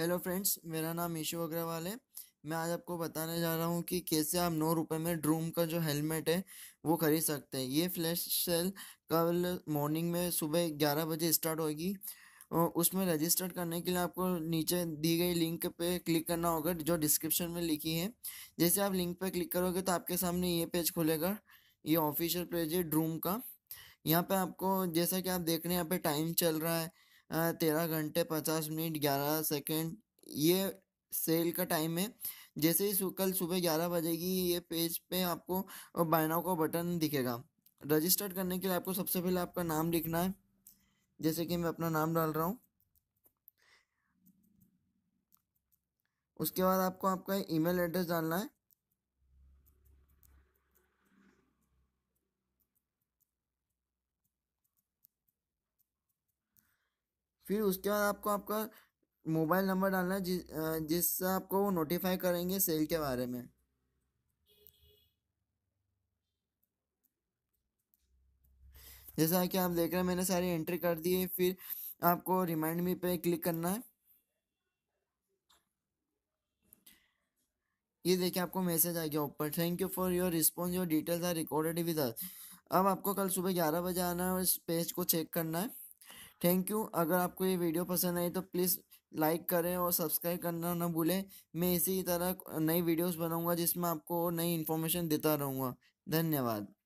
hello friends मेरा नाम ईशो अग्रवाल है मैं आज आपको बताने जा रहा हूँ कि कैसे आप नौ रुपये में ड्रूम का जो हेलमेट है वो खरीद सकते हैं ये फ्लैश सेल कल मॉर्निंग में सुबह ग्यारह बजे स्टार्ट होगी उसमें रजिस्टर करने के लिए आपको नीचे दी गई लिंक पे क्लिक करना होगा जो डिस्क्रिप्शन में लिखी है जैसे आप लिंक पे क्लिक करोगे तो आपके सामने ये पेज खुलेगा ये ऑफिशियल पेज है ड्रूम का यहाँ पे आपको जैसा कि आप देख रहे हैं यहाँ पे टाइम चल रहा है तेरह घंटे पचास मिनट ग्यारह सेकेंड ये सेल का टाइम है जैसे ही कल सुबह ग्यारह बजे की ये पेज पे आपको बायनाओ का बटन दिखेगा रजिस्टर्ड करने के लिए आपको सबसे पहले आपका नाम लिखना है जैसे कि मैं अपना नाम डाल रहा हूँ उसके बाद आपको आपका ईमेल एड्रेस डालना है फिर उसके बाद आपको आपका मोबाइल नंबर डालना है जिस जिससे आपको वो नोटिफाई करेंगे सेल के बारे में जैसा कि आप देख रहे हैं मैंने सारी एंट्री कर दी है फिर आपको रिमाइंड मी पे क्लिक करना है ये देखिए आपको मैसेज आ गया ऊपर thank you for your response your details are recorded with us अब आपको कल सुबह ग्यारह बजे आना है और इस पेज को चेक करना है थैंक यू अगर आपको ये वीडियो पसंद आई तो प्लीज़ लाइक करें और सब्सक्राइब करना ना भूलें मैं इसी तरह नई वीडियोस बनाऊंगा जिसमें आपको नई इन्फॉर्मेशन देता रहूँगा धन्यवाद